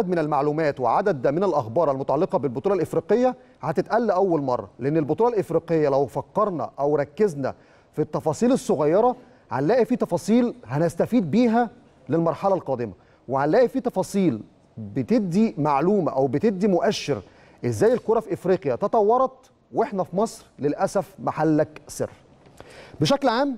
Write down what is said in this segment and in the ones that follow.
عدد من المعلومات وعدد من الاخبار المتعلقه بالبطوله الافريقيه هتتقل اول مره لان البطوله الافريقيه لو فكرنا او ركزنا في التفاصيل الصغيره هنلاقي في تفاصيل هنستفيد بيها للمرحله القادمه وهنلاقي في تفاصيل بتدي معلومه او بتدي مؤشر ازاي الكره في افريقيا تطورت واحنا في مصر للاسف محلك سر بشكل عام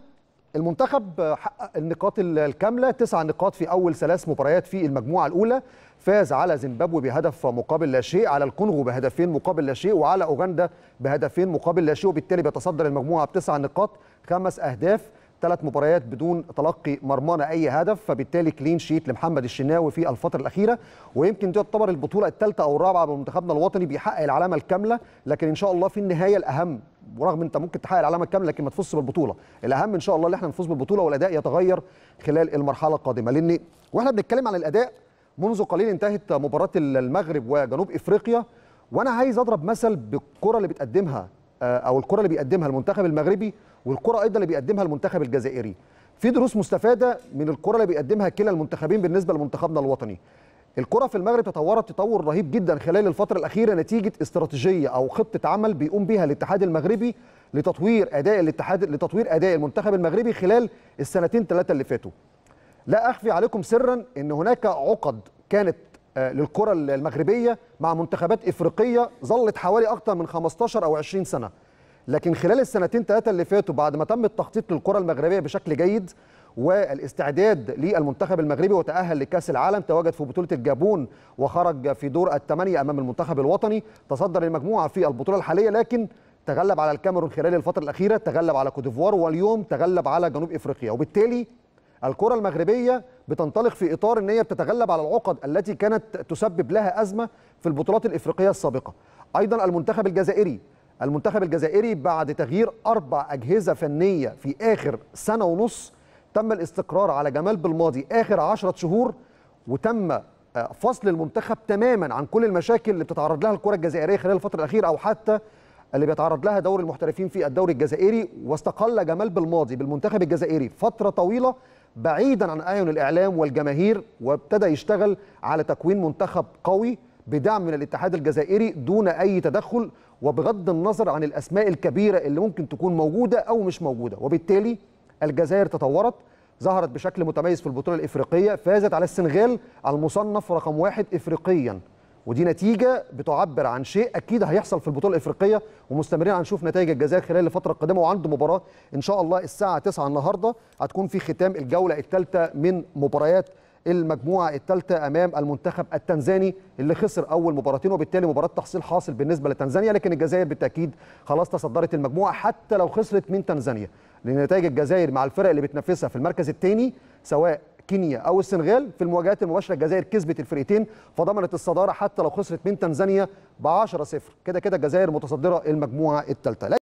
المنتخب حقق النقاط الكامله تسع نقاط في اول ثلاث مباريات في المجموعه الاولى فاز على زيمبابوي بهدف مقابل لا شيء على الكونغو بهدفين مقابل لا شيء وعلى اوغندا بهدفين مقابل لا شيء وبالتالي بيتصدر المجموعه بتسع نقاط خمس اهداف ثلاث مباريات بدون تلقي مرمانا اي هدف فبالتالي كلين شيت لمحمد الشناوي في الفتره الاخيره ويمكن تعتبر البطوله الثالثه او الرابعه بمنتخبنا الوطني بيحقق العلامه الكامله لكن ان شاء الله في النهايه الاهم ورغم انت ممكن تحقق العلامه الكامله لكن ما تفوزش بالبطوله الاهم ان شاء الله اللي احنا نفوز بالبطوله والاداء يتغير خلال المرحله القادمه لان واحنا بنتكلم عن الاداء منذ قليل انتهت مباراه المغرب وجنوب افريقيا وانا عايز اضرب مثل بالكره اللي بتقدمها آه، او الكره اللي بيقدمها المنتخب المغربي والكره ايضا اللي بيقدمها المنتخب الجزائري في دروس مستفاده من الكره اللي بيقدمها كلا المنتخبين بالنسبه لمنتخبنا الوطني الكرة في المغرب تطورت تطور رهيب جدا خلال الفترة الأخيرة نتيجة استراتيجية أو خطة عمل بيقوم بها الاتحاد المغربي لتطوير أداء الاتحاد لتطوير أداء المنتخب المغربي خلال السنتين ثلاثة اللي فاتوا. لا أخفي عليكم سرا أن هناك عقد كانت آه، للكرة المغربية مع منتخبات إفريقية ظلت حوالي أكثر من 15 أو 20 سنة. لكن خلال السنتين ثلاثة اللي فاتوا بعد ما تم التخطيط للكرة المغربية بشكل جيد والاستعداد للمنتخب المغربي وتأهل لكأس العالم تواجد في بطولة الجابون وخرج في دور الثمانية أمام المنتخب الوطني تصدر المجموعة في البطولة الحالية لكن تغلب على الكاميرون خلال الفترة الأخيرة تغلب على كوتيفوار واليوم تغلب على جنوب إفريقيا وبالتالي الكرة المغربية بتنطلق في إطار أن هي بتتغلب على العقد التي كانت تسبب لها أزمة في البطولات الإفريقية السابقة أيضا المنتخب الجزائري المنتخب الجزائري بعد تغيير أربع أجهزة فنية في آخر سنة ونص تم الاستقرار على جمال بالماضي اخر 10 شهور وتم آه، فصل المنتخب تماما عن كل المشاكل اللي بتتعرض لها الكره الجزائريه خلال الفتره الاخيره او حتى اللي بيتعرض لها دوري المحترفين في الدوري الجزائري واستقل جمال بالماضي بالمنتخب الجزائري فتره طويله بعيدا عن اعين الاعلام والجماهير وابتدى يشتغل على تكوين منتخب قوي بدعم من الاتحاد الجزائري دون اي تدخل وبغض النظر عن الاسماء الكبيره اللي ممكن تكون موجوده او مش موجوده وبالتالي الجزائر تطورت ظهرت بشكل متميز في البطوله الافريقيه فازت على السنغال المصنف رقم واحد افريقيا ودي نتيجه بتعبر عن شيء اكيد هيحصل في البطوله الافريقيه ومستمرين هنشوف نتائج الجزائر خلال الفتره القادمه وعنده مباراه ان شاء الله الساعه 9 النهارده هتكون في ختام الجوله الثالثه من مباريات المجموعه الثالثه امام المنتخب التنزاني اللي خسر اول مباراتين وبالتالي مباراه تحصيل حاصل بالنسبه لتنزانيا لكن الجزائر بالتاكيد خلاص تصدرت المجموعه حتى لو خسرت من تنزانيا لان نتائج الجزائر مع الفرق اللي بتنافسها في المركز الثاني سواء كينيا او السنغال في المواجهات المباشره الجزائر كسبت الفرقتين فضمنت الصداره حتى لو خسرت من تنزانيا ب 10 0 كده كده الجزائر متصدره المجموعه الثالثه